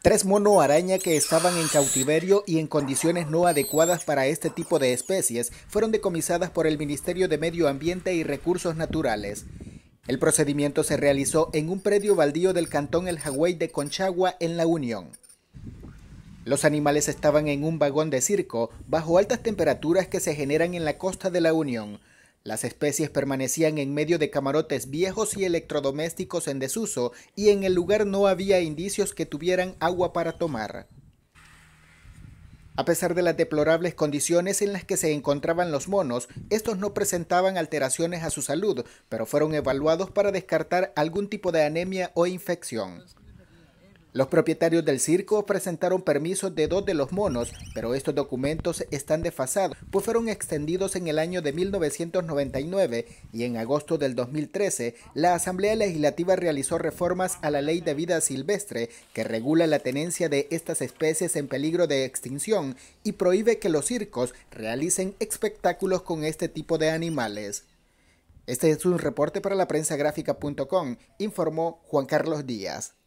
Tres mono araña que estaban en cautiverio y en condiciones no adecuadas para este tipo de especies fueron decomisadas por el Ministerio de Medio Ambiente y Recursos Naturales. El procedimiento se realizó en un predio baldío del cantón El Jagüey de Conchagua en La Unión. Los animales estaban en un vagón de circo bajo altas temperaturas que se generan en la costa de La Unión. Las especies permanecían en medio de camarotes viejos y electrodomésticos en desuso y en el lugar no había indicios que tuvieran agua para tomar. A pesar de las deplorables condiciones en las que se encontraban los monos, estos no presentaban alteraciones a su salud, pero fueron evaluados para descartar algún tipo de anemia o infección. Los propietarios del circo presentaron permisos de dos de los monos, pero estos documentos están desfasados, pues fueron extendidos en el año de 1999 y en agosto del 2013 la Asamblea Legislativa realizó reformas a la Ley de Vida Silvestre que regula la tenencia de estas especies en peligro de extinción y prohíbe que los circos realicen espectáculos con este tipo de animales. Este es un reporte para la prensa gráfica.com, informó Juan Carlos Díaz.